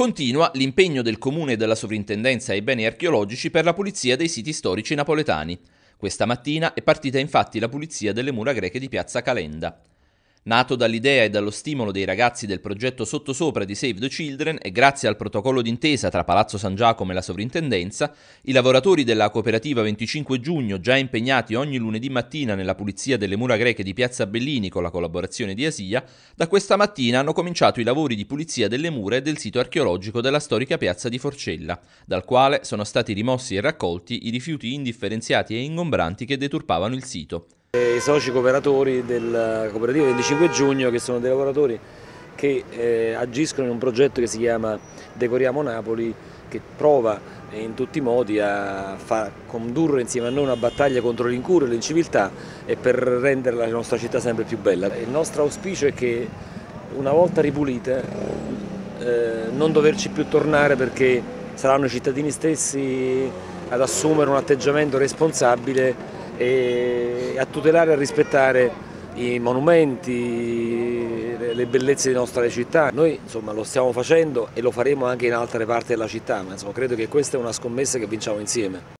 Continua l'impegno del Comune e della Sovrintendenza ai beni archeologici per la pulizia dei siti storici napoletani. Questa mattina è partita infatti la pulizia delle mura greche di Piazza Calenda. Nato dall'idea e dallo stimolo dei ragazzi del progetto Sottosopra di Save the Children e grazie al protocollo d'intesa tra Palazzo San Giacomo e la sovrintendenza, i lavoratori della cooperativa 25 giugno, già impegnati ogni lunedì mattina nella pulizia delle mura greche di Piazza Bellini con la collaborazione di Asia, da questa mattina hanno cominciato i lavori di pulizia delle mura e del sito archeologico della storica piazza di Forcella, dal quale sono stati rimossi e raccolti i rifiuti indifferenziati e ingombranti che deturpavano il sito. Eh, I soci cooperatori della cooperativa 25 giugno che sono dei lavoratori che eh, agiscono in un progetto che si chiama Decoriamo Napoli che prova eh, in tutti i modi a far condurre insieme a noi una battaglia contro l'incurio e l'inciviltà e per rendere la nostra città sempre più bella. Il nostro auspicio è che una volta ripulite eh, non doverci più tornare perché saranno i cittadini stessi ad assumere un atteggiamento responsabile e a tutelare e a rispettare i monumenti, le bellezze delle nostre città. Noi insomma, lo stiamo facendo e lo faremo anche in altre parti della città, ma insomma, credo che questa è una scommessa che vinciamo insieme.